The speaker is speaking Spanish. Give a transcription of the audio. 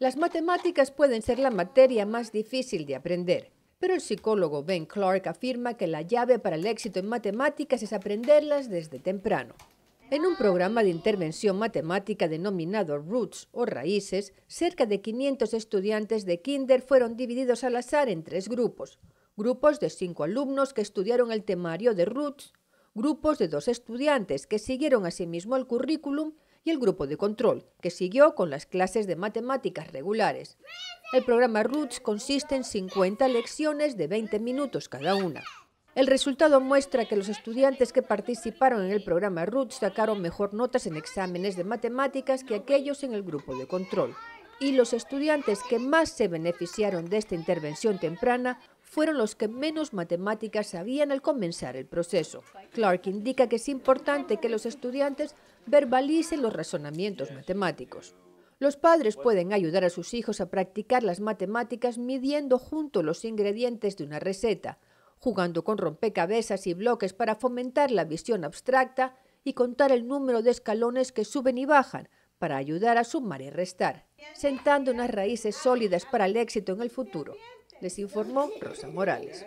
Las matemáticas pueden ser la materia más difícil de aprender, pero el psicólogo Ben Clark afirma que la llave para el éxito en matemáticas es aprenderlas desde temprano. En un programa de intervención matemática denominado Roots o Raíces, cerca de 500 estudiantes de kinder fueron divididos al azar en tres grupos. Grupos de cinco alumnos que estudiaron el temario de Roots, grupos de dos estudiantes que siguieron asimismo el currículum y el grupo de control, que siguió con las clases de matemáticas regulares. El programa Roots consiste en 50 lecciones de 20 minutos cada una. El resultado muestra que los estudiantes que participaron en el programa Roots sacaron mejor notas en exámenes de matemáticas que aquellos en el grupo de control. Y los estudiantes que más se beneficiaron de esta intervención temprana fueron los que menos matemáticas sabían al comenzar el proceso. Clark indica que es importante que los estudiantes verbalicen los razonamientos matemáticos. Los padres pueden ayudar a sus hijos a practicar las matemáticas midiendo junto los ingredientes de una receta, jugando con rompecabezas y bloques para fomentar la visión abstracta y contar el número de escalones que suben y bajan para ayudar a sumar y restar, sentando unas raíces sólidas para el éxito en el futuro les informó Rosa Morales.